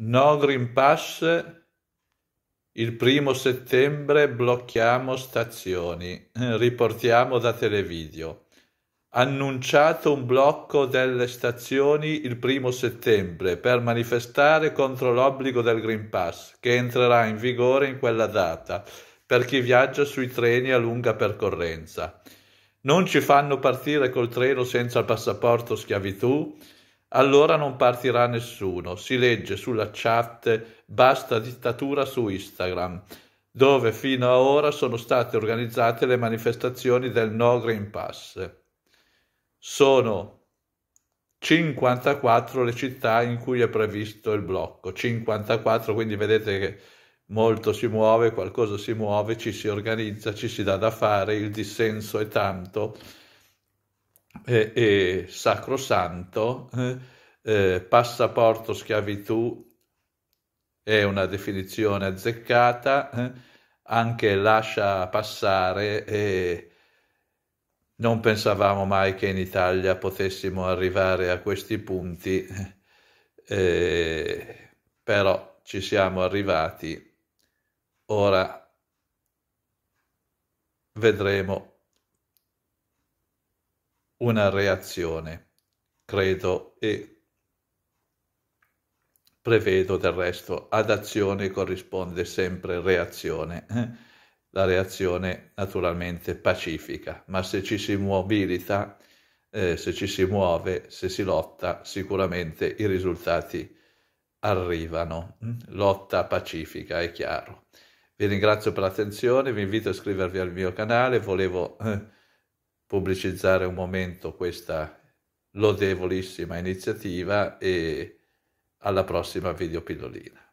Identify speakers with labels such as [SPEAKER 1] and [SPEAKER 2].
[SPEAKER 1] No Green Pass, il primo settembre blocchiamo stazioni, riportiamo da televideo. Annunciato un blocco delle stazioni il primo settembre per manifestare contro l'obbligo del Green Pass, che entrerà in vigore in quella data per chi viaggia sui treni a lunga percorrenza. Non ci fanno partire col treno senza il passaporto schiavitù, allora non partirà nessuno. Si legge sulla chat basta dittatura su Instagram, dove fino ad ora sono state organizzate le manifestazioni del No Green Pass. Sono 54 le città in cui è previsto il blocco. 54, quindi vedete che molto si muove, qualcosa si muove, ci si organizza, ci si dà da fare, il dissenso è tanto e, e sacrosanto, eh, eh, passaporto schiavitù è una definizione azzeccata, eh, anche lascia passare e non pensavamo mai che in Italia potessimo arrivare a questi punti, eh, però ci siamo arrivati. Ora vedremo una reazione, credo e prevedo del resto, ad azione corrisponde sempre reazione, eh? la reazione naturalmente pacifica, ma se ci si mobilita, eh, se ci si muove, se si lotta, sicuramente i risultati arrivano. Mm? Lotta pacifica, è chiaro. Vi ringrazio per l'attenzione, vi invito a iscrivervi al mio canale, volevo... Eh, pubblicizzare un momento questa lodevolissima iniziativa e alla prossima videopillolina.